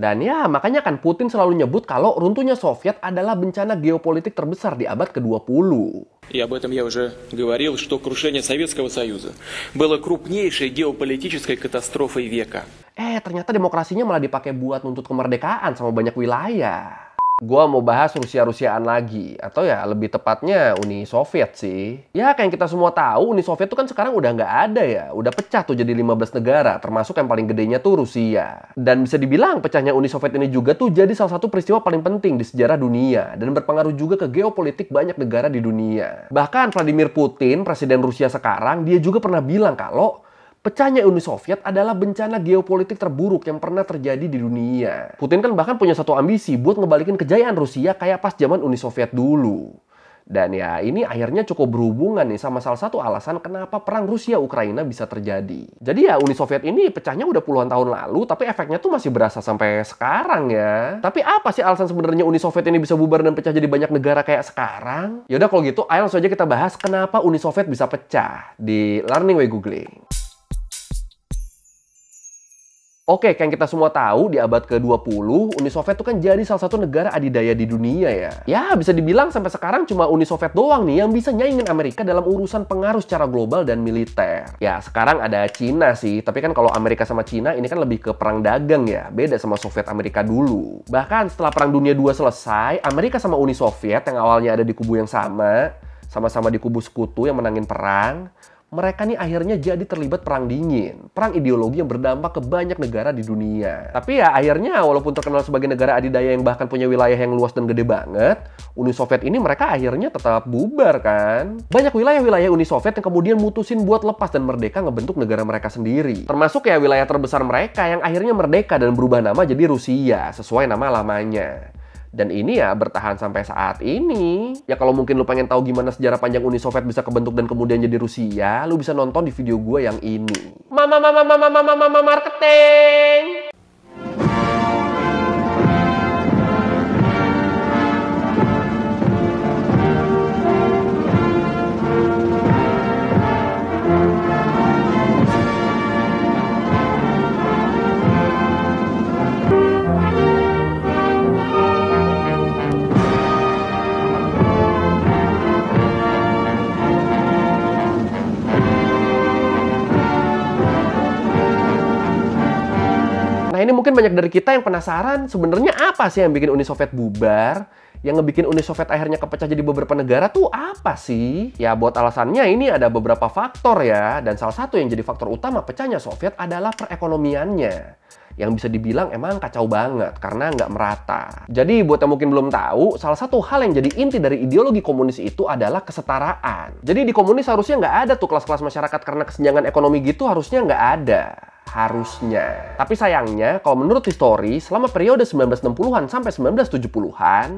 Dan ya, makanya kan Putin selalu nyebut kalau runtuhnya Soviet adalah bencana geopolitik terbesar di abad ke-20. Я об этом я уже говорил, что крушение Советского Союза было крупнейшей геополитической катастрофой века. Eh, ternyata demokrasinya malah dipakai buat nuntut kemerdekaan sama banyak wilayah. Gua mau bahas Rusia-Rusiaan lagi atau ya lebih tepatnya Uni Soviet sih. Ya kayak yang kita semua tahu Uni Soviet tuh kan sekarang udah nggak ada ya. Udah pecah tuh jadi 15 negara termasuk yang paling gedenya tuh Rusia. Dan bisa dibilang pecahnya Uni Soviet ini juga tuh jadi salah satu peristiwa paling penting di sejarah dunia dan berpengaruh juga ke geopolitik banyak negara di dunia. Bahkan Vladimir Putin, presiden Rusia sekarang, dia juga pernah bilang kalau Pecahnya Uni Soviet adalah bencana geopolitik terburuk yang pernah terjadi di dunia. Putin kan bahkan punya satu ambisi buat ngebalikin kejayaan Rusia kayak pas zaman Uni Soviet dulu. Dan ya ini akhirnya cukup berhubungan nih sama salah satu alasan kenapa perang Rusia-Ukraina bisa terjadi. Jadi ya Uni Soviet ini pecahnya udah puluhan tahun lalu tapi efeknya tuh masih berasa sampai sekarang ya. Tapi apa sih alasan sebenarnya Uni Soviet ini bisa bubar dan pecah jadi banyak negara kayak sekarang? Yaudah kalau gitu ayo langsung aja kita bahas kenapa Uni Soviet bisa pecah di Learning by Googling. Oke, kayak yang kita semua tahu di abad ke-20, Uni Soviet itu kan jadi salah satu negara adidaya di dunia ya. Ya, bisa dibilang sampai sekarang cuma Uni Soviet doang nih yang bisa nyaingin Amerika dalam urusan pengaruh secara global dan militer. Ya, sekarang ada Cina sih, tapi kan kalau Amerika sama Cina ini kan lebih ke perang dagang ya, beda sama Soviet Amerika dulu. Bahkan setelah Perang Dunia II selesai, Amerika sama Uni Soviet yang awalnya ada di kubu yang sama, sama-sama di kubu sekutu yang menangin perang, mereka nih akhirnya jadi terlibat perang dingin, perang ideologi yang berdampak ke banyak negara di dunia. Tapi ya akhirnya walaupun terkenal sebagai negara adidaya yang bahkan punya wilayah yang luas dan gede banget, Uni Soviet ini mereka akhirnya tetap bubar kan. Banyak wilayah-wilayah Uni Soviet yang kemudian mutusin buat lepas dan merdeka ngebentuk negara mereka sendiri. Termasuk ya wilayah terbesar mereka yang akhirnya merdeka dan berubah nama jadi Rusia sesuai nama lamanya. Dan ini ya bertahan sampai saat ini. Ya kalau mungkin lu pengen tahu gimana sejarah panjang Uni Soviet bisa kebentuk dan kemudian jadi Rusia, lu bisa nonton di video gue yang ini. Mama mama mama mama mama marketing. mungkin banyak dari kita yang penasaran sebenarnya apa sih yang bikin Uni Soviet bubar? Yang ngebikin Uni Soviet akhirnya kepecah jadi beberapa negara tuh apa sih? Ya buat alasannya ini ada beberapa faktor ya dan salah satu yang jadi faktor utama pecahnya Soviet adalah perekonomiannya yang bisa dibilang emang kacau banget karena nggak merata. Jadi buat yang mungkin belum tahu, salah satu hal yang jadi inti dari ideologi komunis itu adalah kesetaraan. Jadi di komunis harusnya nggak ada tuh kelas-kelas masyarakat karena kesenjangan ekonomi gitu harusnya nggak ada harusnya. Tapi sayangnya, kalau menurut histori, selama periode 1960-an sampai 1970-an,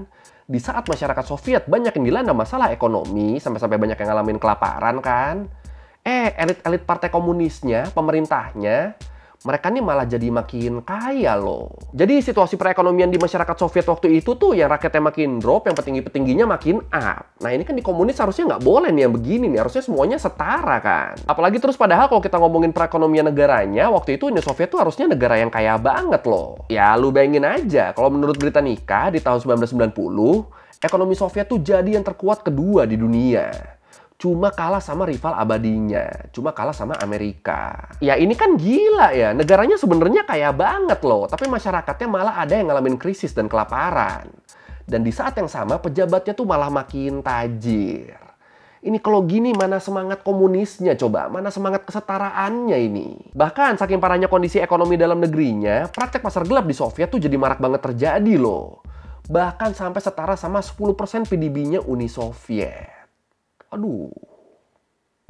di saat masyarakat Soviet banyak yang dilanda masalah ekonomi, sampai-sampai banyak yang ngalamin kelaparan kan, eh, elit-elit partai komunisnya, pemerintahnya, mereka ini malah jadi makin kaya loh. Jadi situasi perekonomian di masyarakat Soviet waktu itu tuh yang rakyatnya makin drop, yang petinggi-petingginya makin up. Nah ini kan di komunis harusnya nggak boleh nih yang begini nih, harusnya semuanya setara kan. Apalagi terus padahal kalau kita ngomongin perekonomian negaranya, waktu itu Uni Soviet tuh harusnya negara yang kaya banget loh. Ya lu bayangin aja, kalau menurut berita Nikah di tahun 1990, ekonomi Soviet tuh jadi yang terkuat kedua di dunia cuma kalah sama rival abadinya, cuma kalah sama Amerika. Ya ini kan gila ya, negaranya sebenarnya kaya banget loh, tapi masyarakatnya malah ada yang ngalamin krisis dan kelaparan. Dan di saat yang sama pejabatnya tuh malah makin tajir. Ini kalau gini mana semangat komunisnya coba, mana semangat kesetaraannya ini. Bahkan saking parahnya kondisi ekonomi dalam negerinya, praktek pasar gelap di Soviet tuh jadi marak banget terjadi loh. Bahkan sampai setara sama 10% PDB-nya Uni Soviet. Aduh.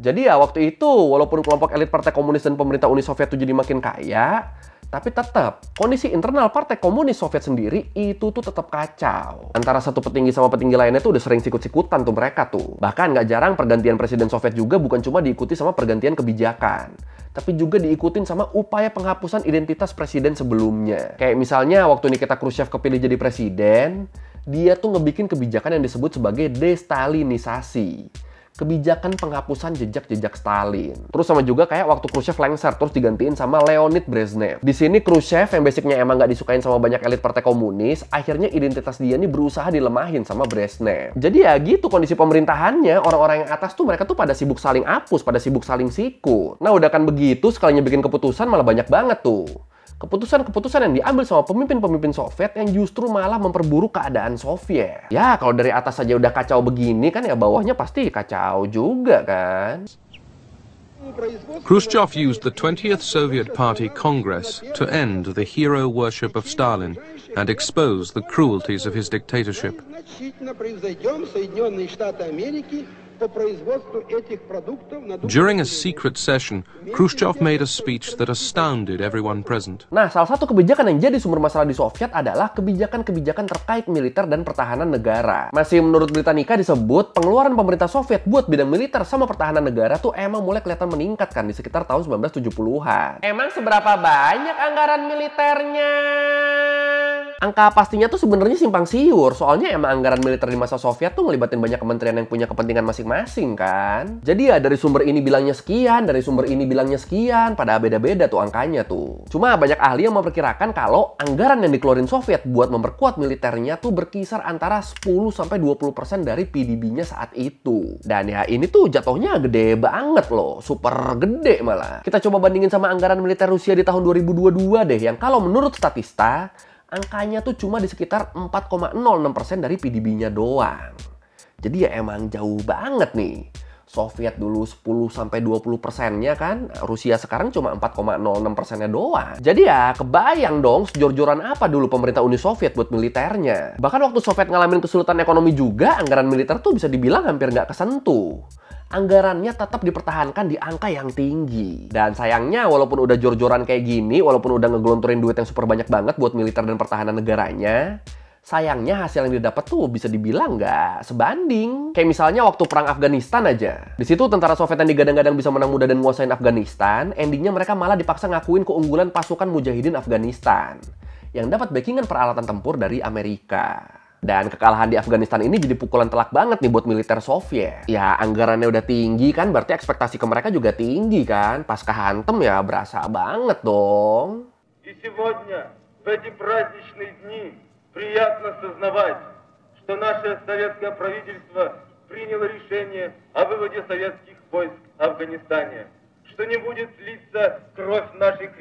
Jadi ya waktu itu walaupun kelompok elit Partai Komunis dan pemerintah Uni Soviet itu jadi makin kaya, tapi tetap, kondisi internal Partai Komunis Soviet sendiri itu tuh tetap kacau. Antara satu petinggi sama petinggi lainnya tuh udah sering sikut-sikutan tuh mereka tuh. Bahkan nggak jarang pergantian Presiden Soviet juga bukan cuma diikuti sama pergantian kebijakan. Tapi juga diikutin sama upaya penghapusan identitas Presiden sebelumnya. Kayak misalnya waktu Nikita Khrushchev kepilih jadi Presiden, dia tuh ngebikin kebijakan yang disebut sebagai destalinisasi kebijakan penghapusan jejak-jejak Stalin. Terus sama juga kayak waktu Khrushchev lengser terus digantiin sama Leonid Brezhnev. Di sini Khrushchev yang basicnya emang nggak disukain sama banyak elit partai komunis, akhirnya identitas dia ini berusaha dilemahin sama Brezhnev. Jadi ya gitu kondisi pemerintahannya, orang-orang yang atas tuh mereka tuh pada sibuk saling apus, pada sibuk saling siku. Nah udah kan begitu sekalinya bikin keputusan malah banyak banget tuh keputusan-keputusan yang diambil sama pemimpin-pemimpin Soviet yang justru malah memperburuk keadaan Soviet. Ya, kalau dari atas saja udah kacau begini kan ya bawahnya pasti kacau juga kan. Khrushchev used the 20th Soviet Party Congress to end the hero worship of Stalin and expose the cruelties of his dictatorship. During a secret session, Khrushchev made a speech that astounded everyone present. Nah, salah satu kebijakan yang jadi sumber masalah di Soviet adalah kebijakan-kebijakan terkait militer dan pertahanan negara. Masih menurut Britannica disebut, pengeluaran pemerintah Soviet buat bidang militer sama pertahanan negara tuh emang mulai kelihatan meningkat kan di sekitar tahun 1970-an. Emang seberapa banyak anggaran militernya? angka pastinya tuh sebenarnya simpang siur. Soalnya emang anggaran militer di masa Soviet tuh ngelibatin banyak kementerian yang punya kepentingan masing-masing kan. Jadi ya dari sumber ini bilangnya sekian, dari sumber ini bilangnya sekian, pada beda-beda tuh angkanya tuh. Cuma banyak ahli yang memperkirakan kalau anggaran yang dikeluarin Soviet buat memperkuat militernya tuh berkisar antara 10 sampai 20% dari PDB-nya saat itu. Dan ya ini tuh jatuhnya gede banget loh, super gede malah. Kita coba bandingin sama anggaran militer Rusia di tahun 2022 deh yang kalau menurut statista angkanya tuh cuma di sekitar 4,06% dari PDB-nya doang. Jadi ya emang jauh banget nih. Soviet dulu 10 sampai 20 persennya kan, Rusia sekarang cuma 4,06 persennya doang. Jadi ya kebayang dong sejor-joran apa dulu pemerintah Uni Soviet buat militernya. Bahkan waktu Soviet ngalamin kesulitan ekonomi juga, anggaran militer tuh bisa dibilang hampir nggak kesentuh anggarannya tetap dipertahankan di angka yang tinggi. Dan sayangnya walaupun udah jor-joran kayak gini, walaupun udah ngegelonturin duit yang super banyak banget buat militer dan pertahanan negaranya, sayangnya hasil yang didapat tuh bisa dibilang nggak sebanding. Kayak misalnya waktu perang Afghanistan aja. Di situ tentara Soviet yang digadang-gadang bisa menang mudah dan menguasai Afghanistan, endingnya mereka malah dipaksa ngakuin keunggulan pasukan mujahidin Afghanistan yang dapat backingan peralatan tempur dari Amerika. Dan kekalahan di Afghanistan ini jadi pukulan telak banget nih buat militer Soviet. Ya anggarannya udah tinggi kan berarti ekspektasi ke mereka juga tinggi kan. Pas kehantem ya berasa banget dong. И сегодня, в эти праздничные дни, приятно сознавать, что наше советское правительство приняло решение о выводе советских войск Афганистане, что не будет литься кровь наших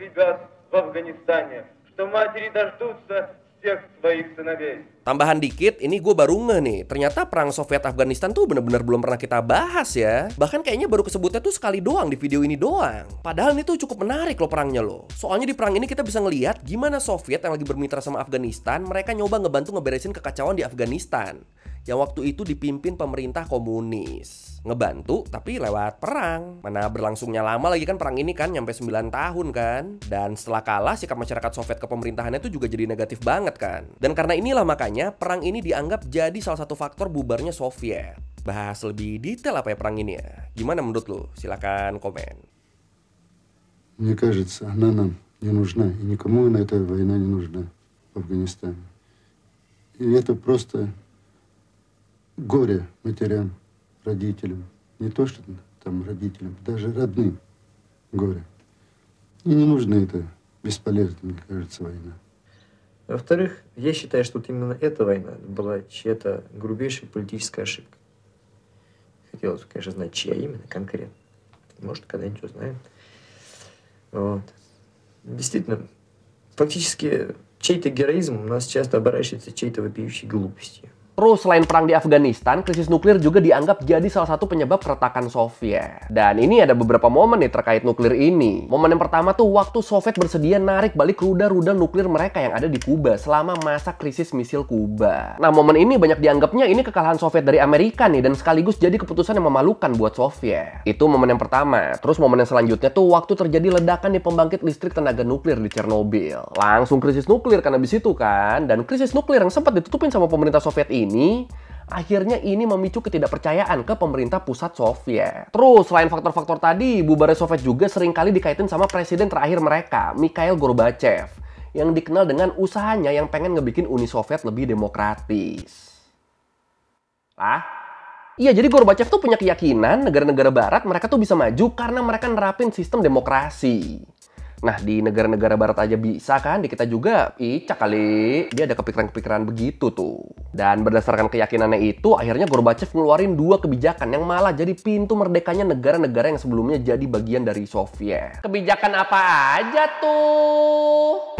что матери дождутся всех своих сыновей. Tambahan dikit, ini gue baru nge nih. Ternyata perang Soviet Afghanistan tuh bener-bener belum pernah kita bahas ya. Bahkan kayaknya baru kesebutnya tuh sekali doang di video ini doang. Padahal ini tuh cukup menarik loh perangnya loh. Soalnya di perang ini kita bisa ngelihat gimana Soviet yang lagi bermitra sama Afghanistan, mereka nyoba ngebantu ngeberesin kekacauan di Afghanistan yang waktu itu dipimpin pemerintah komunis. Ngebantu tapi lewat perang. Mana berlangsungnya lama lagi kan perang ini kan nyampe 9 tahun kan. Dan setelah kalah sikap masyarakat Soviet ke pemerintahannya itu juga jadi negatif banget kan. Dan karena inilah makanya perang ini dianggap jadi salah satu faktor bubarnya Soviet. Bahas lebih detail apa ya perang ini ya? Gimana menurut lo? Silahkan komen. Мне кажется, она нам не нужна, и никому она эта война не нужна в Афганистане. И это просто горе матерям, родителям. Не то, что там родителям, даже родным горе. И не нужно это. Бесполезно, мне кажется, война. Во-вторых, я считаю, что вот именно эта война была чья-то грубейшая политическая ошибка. Хотелось, конечно, знать, чья именно конкретно. Может, когда-нибудь узнаем. Вот. Действительно, фактически чей-то героизм у нас часто оборачивается чьей то вопиющей глупостью. Terus selain perang di Afghanistan, krisis nuklir juga dianggap jadi salah satu penyebab keretakan Soviet. Dan ini ada beberapa momen nih terkait nuklir ini. Momen yang pertama tuh waktu Soviet bersedia narik balik rudal-rudal nuklir mereka yang ada di Kuba selama masa krisis misil Kuba. Nah, momen ini banyak dianggapnya ini kekalahan Soviet dari Amerika nih dan sekaligus jadi keputusan yang memalukan buat Soviet. Itu momen yang pertama. Terus momen yang selanjutnya tuh waktu terjadi ledakan di pembangkit listrik tenaga nuklir di Chernobyl. Langsung krisis nuklir karena bisitu itu kan dan krisis nuklir yang sempat ditutupin sama pemerintah Soviet ini ini, akhirnya ini memicu ketidakpercayaan ke pemerintah pusat Soviet. Terus, selain faktor-faktor tadi, bubarnya Soviet juga seringkali dikaitin sama presiden terakhir mereka, Mikhail Gorbachev, yang dikenal dengan usahanya yang pengen ngebikin Uni Soviet lebih demokratis. Ah? Iya, jadi Gorbachev tuh punya keyakinan negara-negara barat mereka tuh bisa maju karena mereka nerapin sistem demokrasi. Nah, di negara-negara barat aja bisa kan, di kita juga Ica kali. Dia ada kepikiran-kepikiran begitu tuh. Dan berdasarkan keyakinannya itu, akhirnya Gorbachev ngeluarin dua kebijakan yang malah jadi pintu merdekanya negara-negara yang sebelumnya jadi bagian dari Soviet. Kebijakan apa aja tuh?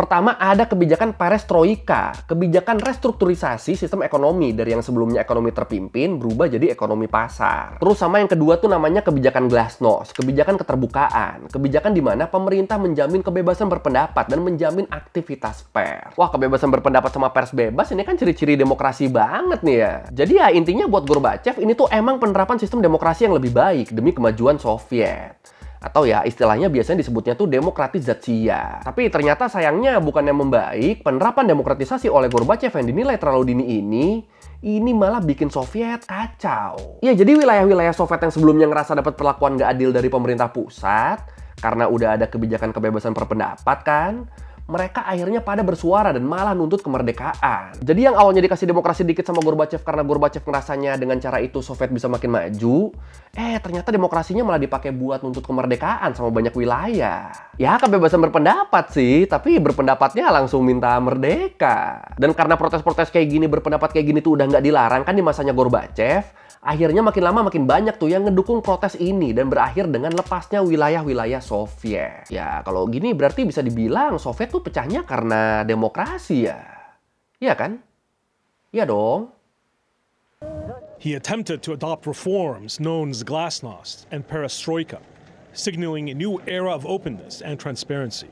Pertama, ada kebijakan perestroika, kebijakan restrukturisasi sistem ekonomi dari yang sebelumnya ekonomi terpimpin berubah jadi ekonomi pasar. Terus sama yang kedua tuh namanya kebijakan glasnost, kebijakan keterbukaan, kebijakan di mana pemerintah menjamin kebebasan berpendapat dan menjamin aktivitas pers. Wah, kebebasan berpendapat sama pers bebas ini kan ciri-ciri demokrasi banget nih ya. Jadi ya intinya buat Gorbachev ini tuh emang penerapan sistem demokrasi yang lebih baik demi kemajuan Soviet atau ya istilahnya biasanya disebutnya tuh demokratisasi. Tapi ternyata sayangnya bukan yang membaik, penerapan demokratisasi oleh Gorbachev yang dinilai terlalu dini ini ini malah bikin Soviet kacau. Ya jadi wilayah-wilayah Soviet yang sebelumnya ngerasa dapat perlakuan gak adil dari pemerintah pusat karena udah ada kebijakan kebebasan perpendapat kan, mereka akhirnya pada bersuara dan malah nuntut kemerdekaan. Jadi yang awalnya dikasih demokrasi dikit sama Gorbachev karena Gorbachev ngerasanya dengan cara itu Soviet bisa makin maju, eh ternyata demokrasinya malah dipakai buat nuntut kemerdekaan sama banyak wilayah. Ya kebebasan berpendapat sih, tapi berpendapatnya langsung minta merdeka. Dan karena protes-protes kayak gini, berpendapat kayak gini tuh udah nggak dilarang kan di masanya Gorbachev, Akhirnya makin lama makin banyak tuh yang ngedukung protes ini dan berakhir dengan lepasnya wilayah-wilayah Soviet. Ya kalau gini berarti bisa dibilang Soviet tuh pecahnya karena demokrasi ya. Iya kan? Iya dong. He attempted to adopt reforms known as glasnost and perestroika, signaling a new era of openness and transparency.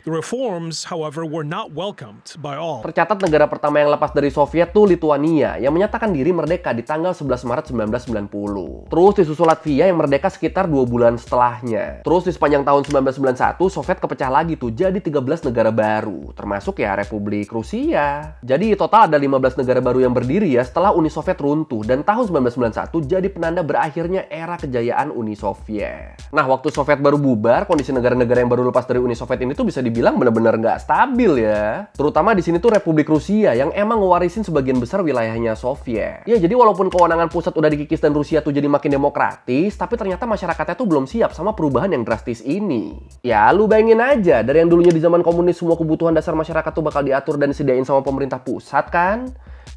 The reforms, however, were not welcomed by all. Tercatat negara pertama yang lepas dari Soviet tuh Lithuania yang menyatakan diri merdeka di tanggal 11 Maret 1990. Terus disusul Latvia yang merdeka sekitar dua bulan setelahnya. Terus di sepanjang tahun 1991 Soviet kepecah lagi tuh jadi 13 negara baru, termasuk ya Republik Rusia. Jadi total ada 15 negara baru yang berdiri ya setelah Uni Soviet runtuh dan tahun 1991 jadi penanda berakhirnya era kejayaan Uni Soviet. Nah, waktu Soviet baru bubar, kondisi negara-negara yang baru lepas dari Uni Soviet ini tuh bisa di dibilang benar-benar nggak stabil ya. Terutama di sini tuh Republik Rusia yang emang ngewarisin sebagian besar wilayahnya Soviet. Ya jadi walaupun kewenangan pusat udah dikikis dan Rusia tuh jadi makin demokratis, tapi ternyata masyarakatnya tuh belum siap sama perubahan yang drastis ini. Ya lu bayangin aja, dari yang dulunya di zaman komunis semua kebutuhan dasar masyarakat tuh bakal diatur dan disediain sama pemerintah pusat kan?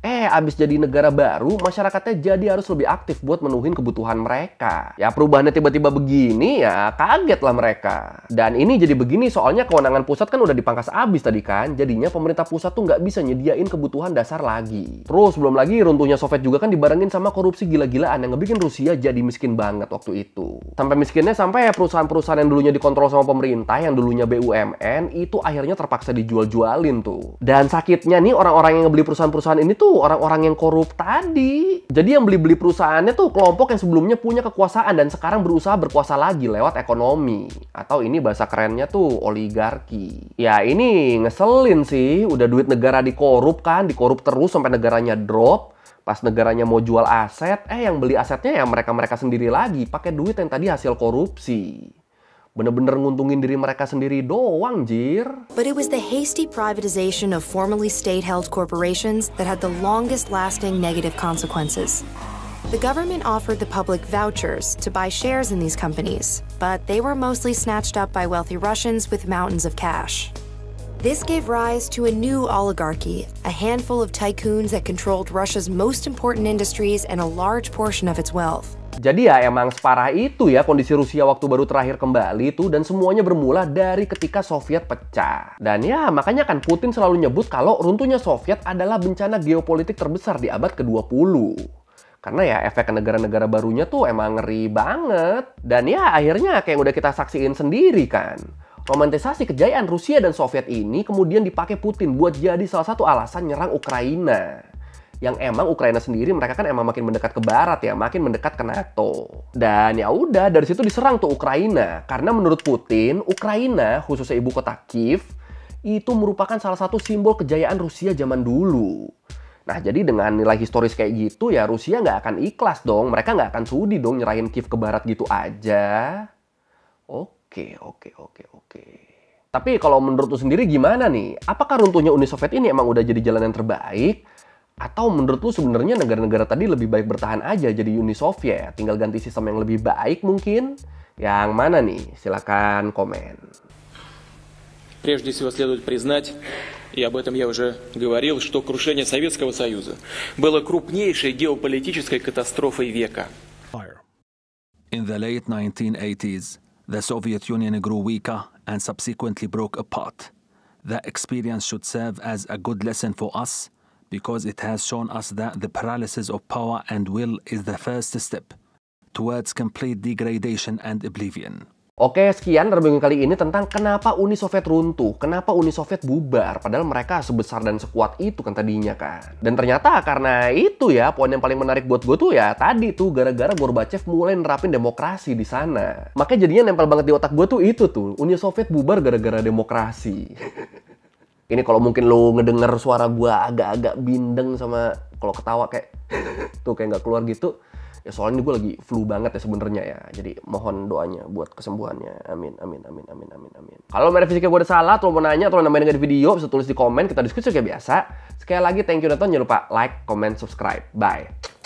Eh, abis jadi negara baru, masyarakatnya jadi harus lebih aktif buat menuhin kebutuhan mereka. Ya, perubahannya tiba-tiba begini, ya kaget lah mereka. Dan ini jadi begini soalnya kewenangan pusat kan udah dipangkas abis tadi kan, jadinya pemerintah pusat tuh nggak bisa nyediain kebutuhan dasar lagi. Terus, belum lagi runtuhnya Soviet juga kan dibarengin sama korupsi gila-gilaan yang ngebikin Rusia jadi miskin banget waktu itu. Sampai miskinnya sampai ya perusahaan-perusahaan yang dulunya dikontrol sama pemerintah, yang dulunya BUMN, itu akhirnya terpaksa dijual-jualin tuh. Dan sakitnya nih orang-orang yang ngebeli perusahaan-perusahaan ini ini tuh orang-orang yang korup tadi. Jadi yang beli-beli perusahaannya tuh kelompok yang sebelumnya punya kekuasaan dan sekarang berusaha berkuasa lagi lewat ekonomi. Atau ini bahasa kerennya tuh oligarki. Ya ini ngeselin sih, udah duit negara dikorup kan, dikorup terus sampai negaranya drop pas negaranya mau jual aset, eh yang beli asetnya ya mereka-mereka sendiri lagi pakai duit yang tadi hasil korupsi. bener-bener nguntungin diri mereka sendiri doang, jir. But it was the hasty privatization of formerly state-held corporations that had the longest-lasting negative consequences. The government offered the public vouchers to buy shares in these companies, but they were mostly snatched up by wealthy Russians with mountains of cash. This gave rise to a new oligarchy, a handful of tycoons that controlled Russia's most important industries and a large portion of its wealth. Jadi ya emang separah itu ya kondisi Rusia waktu baru terakhir kembali itu dan semuanya bermula dari ketika Soviet pecah. Dan ya makanya kan Putin selalu nyebut kalau runtuhnya Soviet adalah bencana geopolitik terbesar di abad ke-20 karena ya efek negara-negara barunya tuh emang ngeri banget. Dan ya akhirnya kayak yang udah kita saksiin sendiri kan. Romantisasi kejayaan Rusia dan Soviet ini kemudian dipakai Putin buat jadi salah satu alasan nyerang Ukraina yang emang Ukraina sendiri mereka kan emang makin mendekat ke barat ya, makin mendekat ke NATO. Dan ya udah dari situ diserang tuh Ukraina karena menurut Putin Ukraina khususnya ibu kota Kiev itu merupakan salah satu simbol kejayaan Rusia zaman dulu. Nah, jadi dengan nilai historis kayak gitu ya Rusia nggak akan ikhlas dong. Mereka nggak akan sudi dong nyerahin Kiev ke barat gitu aja. Oke, oke, oke, oke. Tapi kalau menurut lu sendiri gimana nih? Apakah runtuhnya Uni Soviet ini emang udah jadi jalan yang terbaik? Atau menurut lu sebenarnya negara-negara tadi lebih baik bertahan aja jadi Uni Soviet, tinggal ganti sistem yang lebih baik mungkin? Yang mana nih? Silakan komen. Прежде всего следует признать, и об этом я уже говорил, что крушение Советского Союза было крупнейшей геополитической катастрофой века. In the late 1980s, the Soviet Union grew weaker and subsequently broke apart. That experience should serve as a good lesson for us because it has shown us that the paralysis of power and will is the first step towards complete degradation and oblivion. Oke, sekian reviewing kali ini tentang kenapa Uni Soviet runtuh, kenapa Uni Soviet bubar, padahal mereka sebesar dan sekuat itu kan tadinya kan. Dan ternyata karena itu ya, poin yang paling menarik buat gue tuh ya, tadi tuh gara-gara Gorbachev mulai nerapin demokrasi di sana. Makanya jadinya nempel banget di otak gue tuh itu tuh, Uni Soviet bubar gara-gara demokrasi. ini kalau mungkin lo ngedenger suara gue agak-agak bindeng sama kalau ketawa kayak tuh kayak nggak keluar gitu ya soalnya gue lagi flu banget ya sebenarnya ya jadi mohon doanya buat kesembuhannya amin amin amin amin amin amin kalau merek fisiknya gue ada salah atau mau nanya atau nambahin di video bisa tulis di komen kita diskusi kayak biasa sekali lagi thank you nonton jangan lupa like comment subscribe bye